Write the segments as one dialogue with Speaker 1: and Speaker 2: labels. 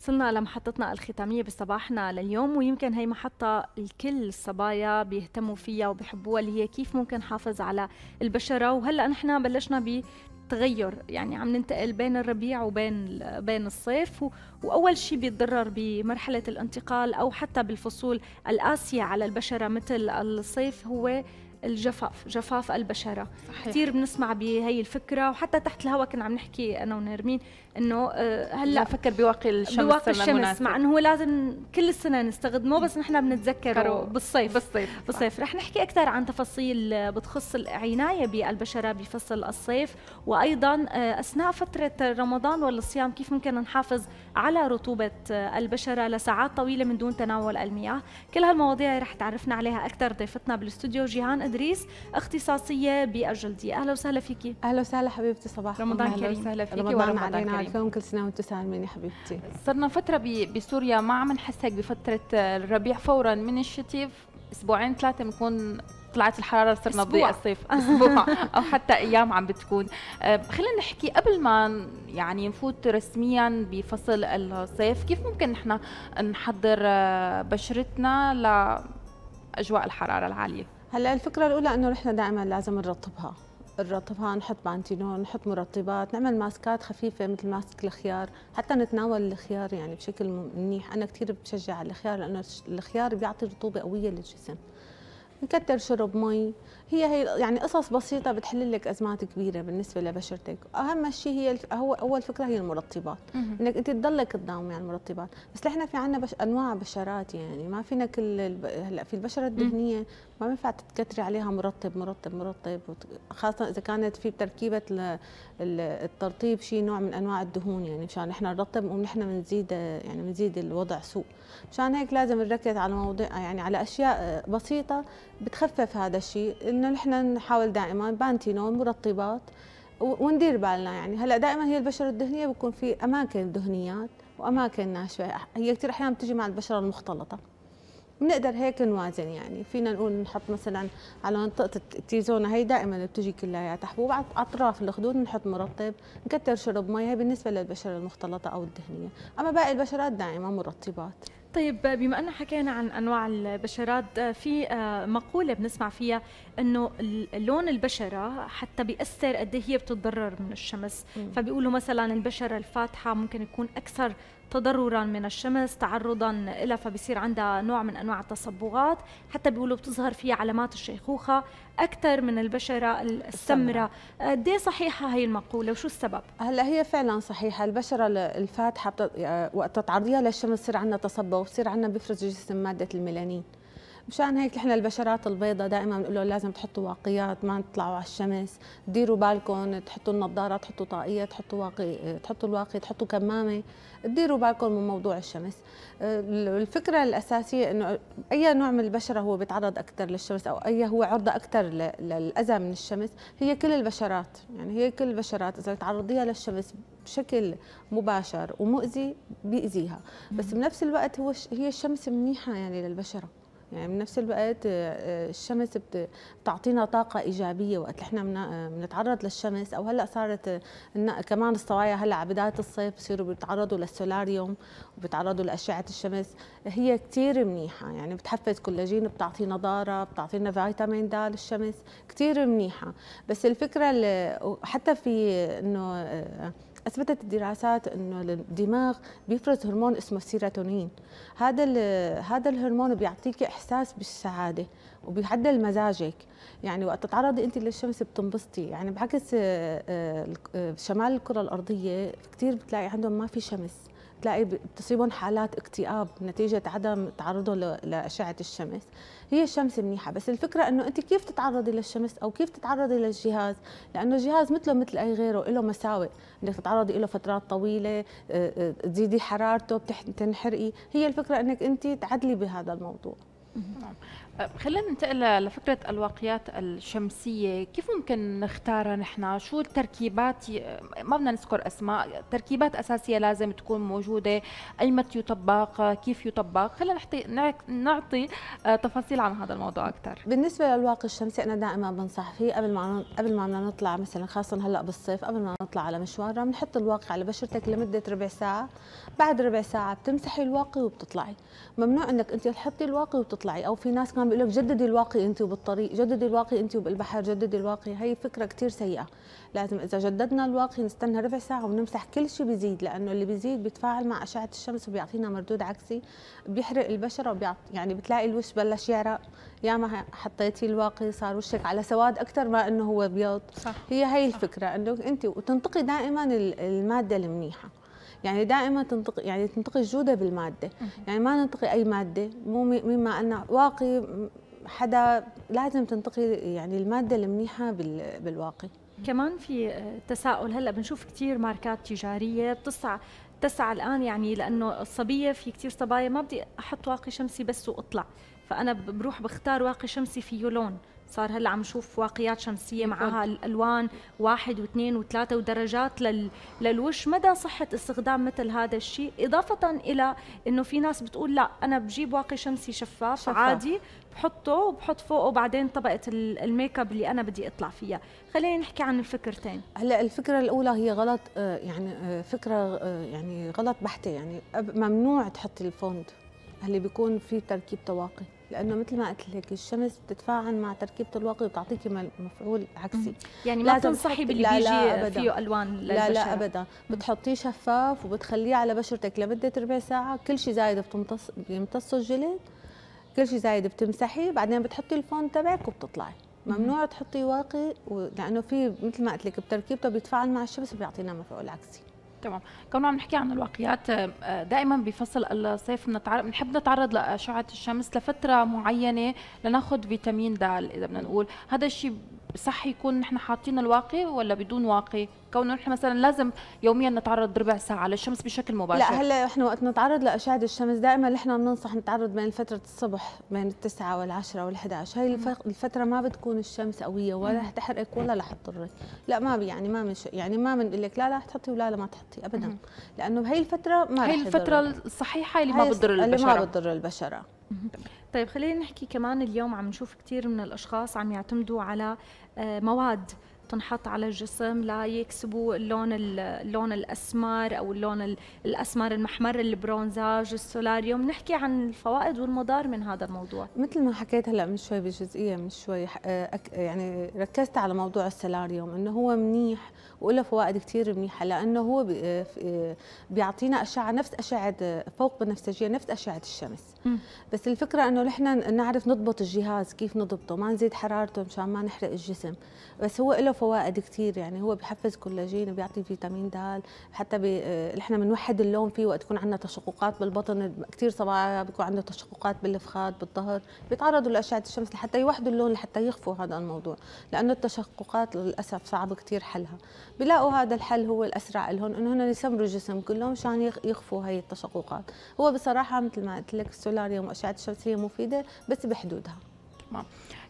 Speaker 1: وصلنا لمحطتنا الختامية بصباحنا لليوم ويمكن هي محطة الكل الصبايا بيهتموا فيها وبيحبوها اللي هي كيف ممكن حافظ على البشرة وهلأ نحن بلشنا ب تغير يعني عم ننتقل بين الربيع وبين بين الصيف و... واول شيء بيتضرر بمرحله الانتقال او حتى بالفصول القاسيه على البشره مثل الصيف هو الجفاف جفاف البشره صحيح. كثير بنسمع بهي الفكره وحتى تحت الهواء كنا عم نحكي انا ونرمين انه آه، هلا فكر بواقي الشمس بواقي الشمس مع انه هو لازم كل السنه نستخدمه بس نحن بنتذكره بالصيف بالصيف بالصيف رح نحكي اكثر عن تفاصيل آه، بتخص العنايه بالبشره بفصل الصيف وايضا آه، اثناء فتره رمضان والصيام كيف ممكن نحافظ على رطوبة البشرة لساعات طويلة من دون تناول المياه كل هالمواضيع رح تعرفنا عليها أكثر ضيفتنا بالاستوديو جيهان إدريس اختصاصية بالجلدية أهلا وسهلا فيكي أهلا وسهلا حبيبتي صباح رمضان كريم أهلا وسهلا فيكي رمضان علينا عليكم
Speaker 2: كل سنة وأنتم سالمين يا حبيبتي
Speaker 3: صرنا فترة بسوريا ما عم نحسك بفترة الربيع فورا من الشتيف اسبوعين ثلاثه بنكون طلعت الحراره صرنا بضيق الصيف اسبوع او حتى ايام عم بتكون آه، خلينا نحكي قبل ما يعني نفوت رسميا بفصل الصيف كيف ممكن نحن نحضر آه، بشرتنا لاجواء الحراره العاليه
Speaker 2: هلا الفكره الاولى انه نحن دائما لازم نرطبها نرطبها نحط بانتيلون نحط مرطبات نعمل ماسكات خفيفة مثل ماسك الخيار حتى نتناول الخيار يعني بشكل منيح أنا كثير بشجع على الخيار لأنه الخيار بيعطي رطوبة قوية للجسم نكتر شرب مي هي هي يعني قصص بسيطة بتحل لك أزمات كبيرة بالنسبة لبشرتك أهم شيء هي هو أول فكرة هي المرطبات إنك أنت تضلك تداومي يعني على المرطبات بس نحن في عندنا بش أنواع بشرات يعني ما فينا كل هلا في البشرة الدهنية ما بينفع تتكتري عليها مرطب مرطب مرطب خاصه اذا كانت في تركيبه الترطيب شيء نوع من انواع الدهون يعني مشان نحن نرطب ونحن بنزيد يعني بنزيد الوضع سوء مشان هيك لازم نركز على مواضيع يعني على اشياء بسيطه بتخفف هذا الشيء انه نحن نحاول دائما بانتينول مرطبات وندير بالنا يعني هلا دائما هي البشره الدهنيه بيكون في اماكن دهنيات واماكن ناشفه هي كثير احيانا بتجي مع البشره المختلطه بنقدر هيك نوازن يعني فينا نقول نحط مثلا على منطقه التيزونه هي دائما اللي بتجي كلياتها حبوب على اطراف الخدود نحط مرطب نكتر شرب مي هي بالنسبه للبشره المختلطه او الدهنيه اما باقي البشرات دائما مرطبات
Speaker 1: طيب بما أننا حكينا عن أنواع البشرات في آه، مقولة بنسمع فيها أنه لون البشرة حتى بيأثر قد إيه هي بتتضرر من الشمس فبيقولوا مثلا البشرة الفاتحة ممكن يكون أكثر تضررا من الشمس تعرضا لها فبصير عندها نوع من انواع التصبغات حتى بيقولوا بتظهر فيها علامات الشيخوخه اكثر من البشره السمراء قد إيه صحيحه هي المقوله وشو السبب هلا هي فعلا صحيحه البشره الفاتحه
Speaker 2: وقت تتعرضيها للشمس بصير عندنا تصبغ وبصير عندنا بيفرز جسم ماده الميلانين مشان هيك احنا البشرات البيضاء دائما بنقول لهم لازم تحطوا واقيات ما تطلعوا على الشمس ديروا بالكم تحطوا النظاره تحطوا طاقيه تحطوا واقي تحطوا الواقي تحطوا كمامه ديروا بالكم من موضوع الشمس الفكره الاساسيه انه اي نوع من البشره هو بيتعرض اكثر للشمس او اي هو عرضه اكثر للاذى من الشمس هي كل البشرات يعني هي كل البشرات اذا تعرضيها للشمس بشكل مباشر ومؤذي بيأذيها بس بنفس الوقت هو هي الشمس منيحه يعني للبشره يعني بنفس الوقت آه، آه، الشمس بتعطينا طاقة إيجابية وقت احنا آه، بنتعرض للشمس أو هلا صارت كمان الصوايا هلا بداية الصيف بصيروا بيتعرضوا للسولاريوم وبيتعرضوا لأشعة الشمس هي كثير منيحة يعني بتحفز كولاجين بتعطي نضارة بتعطينا فيتامين د للشمس كثير منيحة بس الفكرة حتى في إنه اثبتت الدراسات انه الدماغ بيفرز هرمون اسمه السيروتونين هذا هذا الهرمون بيعطيك احساس بالسعاده وبيعدل مزاجك يعني وقت تتعرضي انت للشمس بتنبسطي يعني بعكس آه، آه، آه، شمال الكره الارضيه كثير بتلاقي عندهم ما في شمس تلاقي بتصيبهم حالات اكتئاب نتيجه عدم تعرضه لاشعه الشمس هي الشمس منيحه بس الفكره انه انت كيف تتعرضي للشمس او كيف تتعرضي للجهاز لانه الجهاز مثله مثل اي غيره له مساوئ انك تتعرضي له فترات طويله آه، آه، تزيدي حرارته بتنحرقي هي الفكره انك انت تعدلي بهذا الموضوع
Speaker 3: خلينا ننتقل لفكرة الواقيات الشمسية كيف ممكن نختارها نحن شو التركيبات ما بدنا نذكر أسماء تركيبات أساسية لازم تكون موجودة أيمت يطبق كيف يطبق خلينا نعطي, نعطي آه، تفاصيل
Speaker 2: عن هذا الموضوع أكثر بالنسبة للواقي الشمسي أنا دائما بنصح فيه قبل ما قبل ما نطلع مثلا خاصة هلا بالصيف قبل ما نطلع على مشوار بنحط الواقي على بشرتك لمدة ربع ساعة بعد ربع ساعة بتمسحي الواقي وبتطلعي ممنوع أنك أنت تحطي الواقي وبتطلعي تطلعي او في ناس كان بيقول لك جددي الواقي انت وبالطريق جددي الواقي انت وبالبحر جددي الواقي هي فكره كثير سيئه لازم اذا جددنا الواقي نستنى ربع ساعه ونمسح كل شيء بيزيد لانه اللي بيزيد بيتفاعل مع اشعه الشمس وبيعطينا مردود عكسي بيحرق البشره وبيعط... يعني بتلاقي الوش بلش يعرق يا ما حطيتي الواقي صار وشك على سواد اكثر ما انه هو ابيض هي هي الفكره انه انت وتنتقي دائما الماده المنيحه يعني دائما يعني تنتقي يعني تنطقي الجوده بالماده يعني ما ننطقي اي ماده مو مما ان واقي حدا لازم تنتقي يعني الماده المنيحه بالواقي
Speaker 1: كمان في آه، تساؤل هلا بنشوف كثير ماركات تجاريه بتسعى تسعى الان يعني لانه الصبيه في كثير صبايا ما بدي احط واقي شمسي بس واطلع فانا بروح بختار واقي شمسي فيه لون صار هلا عم نشوف واقيات شمسيه معها الالوان واحد واثنين وثلاثه ودرجات لل... للوش مدى صحه استخدام مثل هذا الشيء اضافه الى انه في ناس بتقول لا انا بجيب واقي شمسي شفاف, شفاف. عادي بحطه وبحط فوقه بعدين طبقه الميك اب اللي انا بدي اطلع فيها خلينا نحكي عن الفكرتين
Speaker 2: هلا الفكره الاولى هي غلط آه، يعني آه، فكره آه، يعني غلط بحته يعني ممنوع تحطي الفوند اللي بيكون فيه تركيب طواقي لانه مثل ما قلت لك الشمس بتتفاعل مع تركيبه الواقي وبتعطيكي مفعول عكسي يعني ما تنصحي باللي لا بيجي أبدا. فيه الوان للبشره لا لا ابدا بتحطيه شفاف وبتخليه على بشرتك لمده ربع ساعه كل شيء زايد بتمتص بيمتصوا الجلد كل شيء زايد بتمسحيه بعدين بتحطي الفون تبعك وبتطلعي ممنوع تحطي واقي لانه في مثل ما قلت لك بتركيبته بيتفاعل مع الشمس وبيعطينا مفعول عكسي تمام كنا عم نحكي عن الواقيات
Speaker 3: آه، آه، دائما بفصل الصيف بنتعرض بنحب نتعرض لاشعه الشمس لفتره معينه لناخذ فيتامين د اذا بدنا نقول هذا الشيء صح يكون نحن حاطين الواقي ولا بدون واقي كونه نحن مثلا لازم يوميا نتعرض ربع ساعه للشمس بشكل مباشر لا هلا
Speaker 2: نحن وقت نتعرض لاشعه الشمس دائما نحن بننصح نتعرض بين فتره الصبح بين التسعة والعشرة وال11 هاي الفتره ما بتكون الشمس قويه ولا رح تحرقك ولا رح تضرك لا ما يعني ما من يعني ما بنقول لك لا لا تحطي ولا لا ما تحطي ابدا لانه بهي الفتره ما هي الفتره
Speaker 1: الصحيحه اللي ما بتضر البشره اللي ما بتضر البشره طيب خلينا نحكي كمان اليوم عم نشوف كثير من الاشخاص عم يعتمدوا على آه، مواد بتنحط على الجسم ليكسبوا اللون اللون الاسمر او اللون الاسمر المحمر البرونزاج السولاريوم نحكي عن الفوائد والمضار من هذا الموضوع مثل ما
Speaker 2: حكيت هلا من شوي بجزئيه من شوي آه، يعني ركزت على موضوع السولاريوم انه هو منيح وله فوائد كثير منيحه لانه هو آه، آه، بيعطينا اشعه نفس اشعه فوق بنفسجيه نفس اشعه الشمس م. بس الفكره انه نحن نعرف نضبط الجهاز كيف نضبطه ما نزيد حرارته مشان ما نحرق الجسم بس هو له فوائد كثير يعني هو بحفز كولاجين بيعطي فيتامين د حتى نحن آه، بنوحد اللون فيه وقت يكون عندنا تشققات بالبطن كثير صبايا بيكون عندهم تشققات بالفخاد بالظهر بيتعرضوا لاشعه الشمس لحتى يوحدوا اللون لحتى يخفوا هذا الموضوع لانه التشققات للاسف صعب كثير حلها بيلاقوا هذا الحل هو الاسرع لهم انه هن يسمروا الجسم كله مشان يخفوا هي التشققات هو بصراحه مثل ما قلت لك السولاريوم واشعه الشمس هي مفيده بس بحدودها تمام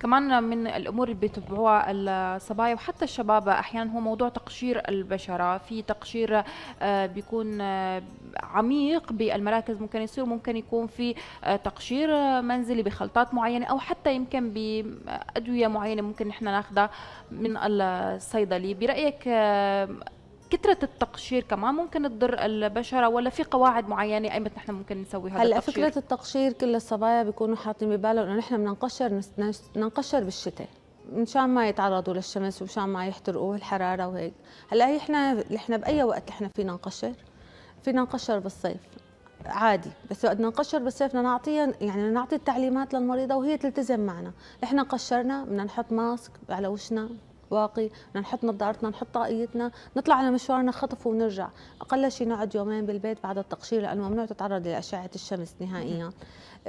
Speaker 2: كمان من الامور
Speaker 3: اللي بيتبعوها الصبايا وحتى الشباب احيانا هو موضوع تقشير البشره في تقشير آه، بيكون آه، عميق بالمراكز ممكن يصير ممكن يكون في آه، تقشير منزلي بخلطات معينه او حتى يمكن بادويه معينه ممكن نحن ناخذها من الصيدلي برايك كثرة التقشير كمان ممكن تضر البشرة ولا في قواعد معينة أيمت نحن ممكن نسوي هذا هلا التقشير؟ فكرة
Speaker 2: التقشير كل الصبايا بيكونوا حاطين ببالهم إنه نحن بدنا نقشر ننقشر بالشتاء مشان ما يتعرضوا للشمس ومشان ما يحترقوا الحرارة وهيك هلا احنا احنا بأي وقت احنا فينا نقشر؟ فينا نقشر بالصيف عادي بس وقت نقشر بالصيف بدنا نعطيها يعني نعطي التعليمات للمريضه وهي تلتزم معنا، احنا قشرنا بدنا نحط ماسك على وشنا واقي بدنا نحط نظارتنا نحط طاقيتنا نطلع على مشوارنا خطف ونرجع اقل شيء نقعد يومين بالبيت بعد التقشير لانه ممنوع تتعرض لاشعه الشمس نهائيا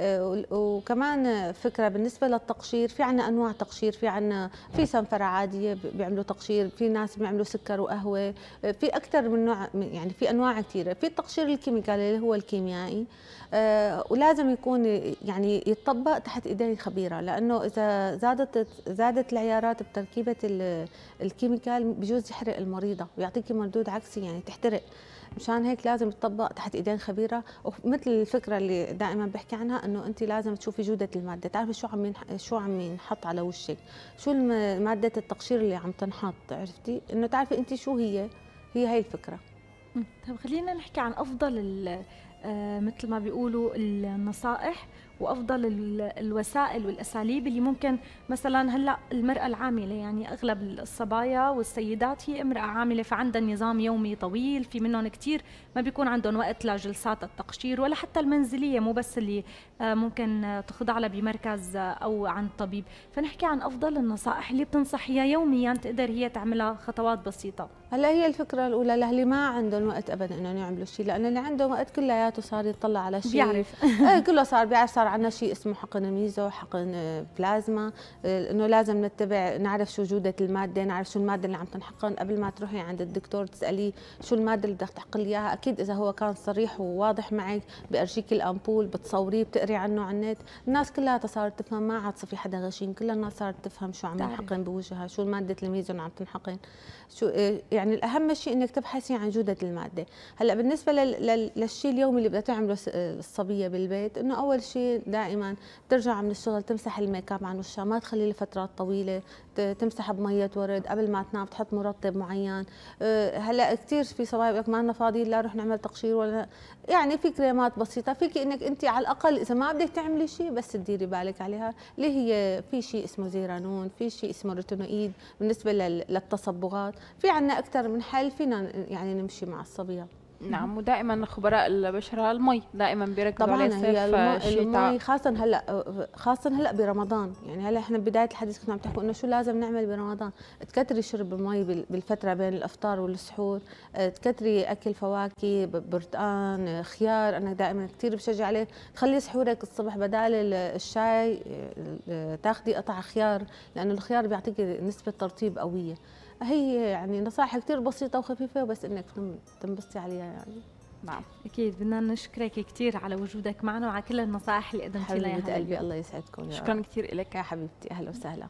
Speaker 2: آه، وكمان فكره بالنسبه للتقشير في عنا انواع تقشير في عنا في سنفره عاديه بيعملوا تقشير في ناس بيعملوا سكر وقهوه آه، في اكثر من نوع يعني في انواع كثيره في التقشير الكيميكالي اللي هو الكيميائي آه، ولازم يكون يعني يتطبق تحت ايدين خبيره لانه اذا زادت زادت العيارات بتركيبه الكيميكال بجوز يحرق المريضه ويعطيكي مردود عكسي يعني تحترق مشان هيك لازم تطبق تحت ايدين خبيره ومثل الفكره اللي دائما بحكي عنها انه انت لازم تشوفي جوده الماده تعرفي شو عم شو عم ينحط على وشك شو ماده التقشير اللي عم تنحط عرفتي انه تعرفي انت شو هي هي هي
Speaker 1: الفكره طيب خلينا نحكي عن افضل آه، مثل ما بيقولوا النصائح وافضل الوسائل والاساليب اللي ممكن مثلا هلا المراه العامله يعني اغلب الصبايا والسيدات هي امراه عامله فعندها نظام يومي طويل في منهم كثير ما بيكون عندهم وقت لجلسات التقشير ولا حتى المنزليه مو بس اللي آه، ممكن تخضع لها بمركز آه، او عند طبيب فنحكي عن افضل النصائح اللي بتنصحيها يوميا تقدر هي تعملها خطوات بسيطه
Speaker 2: هلا هي الفكره الاولى لاهلي ما عندهم وقت ابدا انهم يعملوا شيء لانه اللي عنده وقت كلياته صار يطلع على شيء بيعرف ايه كله صار بيعرف صار عندنا شيء اسمه حقن ميزو حقن آه، بلازما آه، انه لازم نتبع نعرف شو جوده الماده نعرف شو الماده اللي عم تنحقن قبل ما تروحي عند الدكتور تساليه شو الماده اللي بدك تحقن اياها اكيد اذا هو كان صريح وواضح معك بارجيك الامبول بتصوريه بتقري عنه على النت الناس كلها صارت تفهم ما عاد صفي في حدا غشيم كل الناس صارت تفهم شو عم ينحقن بوجهها شو الماده الميزو عم تنحقن شو إيه يعني الاهم شيء انك تبحثي عن جوده الماده هلا بالنسبه للشيء اليومي اللي بدها تعمله الصبيه بالبيت انه اول شيء دائما ترجع من الشغل تمسح الميك اب عن وشها ما تخليه لفترات طويله تمسح بميه ورد قبل ما تنام تحط مرطب معين أه، هلا كثير في صبايا بيقول لك ما لنا فاضيين لا رح نعمل تقشير ولا يعني في كريمات بسيطه فيك انك انت على الاقل اذا ما بدك تعملي شيء بس تديري بالك عليها اللي هي في شيء اسمه زيرانون في شيء اسمه روتينوئيد بالنسبه للتصبغات في عندنا اكثر من حل فينا يعني نمشي مع الصبيه نعم ودائما خبراء البشره المي دائما بيركزوا طبعا على الصيف المي خاصه هلا خاصه هلا برمضان يعني هلا احنا بدايه الحديث كنا عم تحكوا انه شو لازم نعمل برمضان تكتري شرب المي بالفتره بين الافطار والسحور تكتري اكل فواكه برتقان خيار انا دائما كثير بشجع عليه تخلي سحورك الصبح بدال الشاي تاخذي قطع خيار لانه الخيار بيعطيك نسبه ترطيب قويه هي يعني نصائح كثير بسيطه وخفيفه بس انك تنبسطي عليها يعني نعم اكيد بدنا
Speaker 1: نشكرك كثير على وجودك معنا وعلى كل النصائح اللي قدمتي لنا حبيبه قلبي الله يسعدكم شكرا كثير لك يا حبيبتي اهلا وسهلا